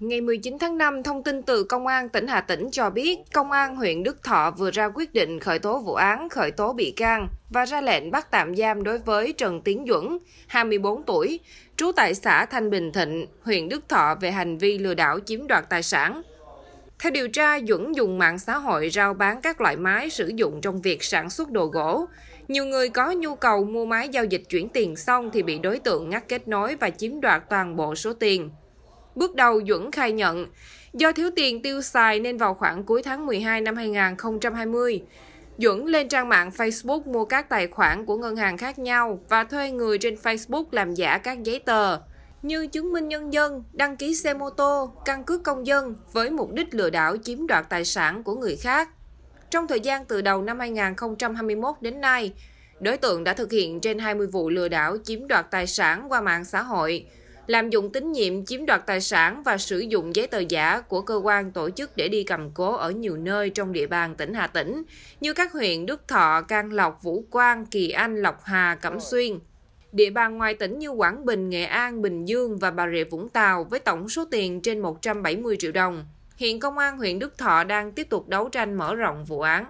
Ngày 19 tháng 5, thông tin từ Công an tỉnh Hà Tĩnh cho biết, Công an huyện Đức Thọ vừa ra quyết định khởi tố vụ án, khởi tố bị can và ra lệnh bắt tạm giam đối với Trần Tiến Duẩn, 24 tuổi, trú tại xã Thanh Bình Thịnh, huyện Đức Thọ về hành vi lừa đảo chiếm đoạt tài sản. Theo điều tra, Duẩn dùng mạng xã hội rao bán các loại máy sử dụng trong việc sản xuất đồ gỗ. Nhiều người có nhu cầu mua máy giao dịch chuyển tiền xong thì bị đối tượng ngắt kết nối và chiếm đoạt toàn bộ số tiền. Bước đầu Duẩn khai nhận, do thiếu tiền tiêu xài nên vào khoảng cuối tháng 12 năm 2020, Duẩn lên trang mạng Facebook mua các tài khoản của ngân hàng khác nhau và thuê người trên Facebook làm giả các giấy tờ như chứng minh nhân dân, đăng ký xe mô tô, căn cước công dân với mục đích lừa đảo chiếm đoạt tài sản của người khác. Trong thời gian từ đầu năm 2021 đến nay, đối tượng đã thực hiện trên 20 vụ lừa đảo chiếm đoạt tài sản qua mạng xã hội, lạm dụng tín nhiệm chiếm đoạt tài sản và sử dụng giấy tờ giả của cơ quan tổ chức để đi cầm cố ở nhiều nơi trong địa bàn tỉnh Hà Tĩnh, như các huyện Đức Thọ, Can Lộc, Vũ Quang, Kỳ Anh, Lộc Hà, Cẩm Xuyên. Địa bàn ngoài tỉnh như Quảng Bình, Nghệ An, Bình Dương và Bà Rịa Vũng Tàu với tổng số tiền trên 170 triệu đồng. Hiện công an huyện Đức Thọ đang tiếp tục đấu tranh mở rộng vụ án.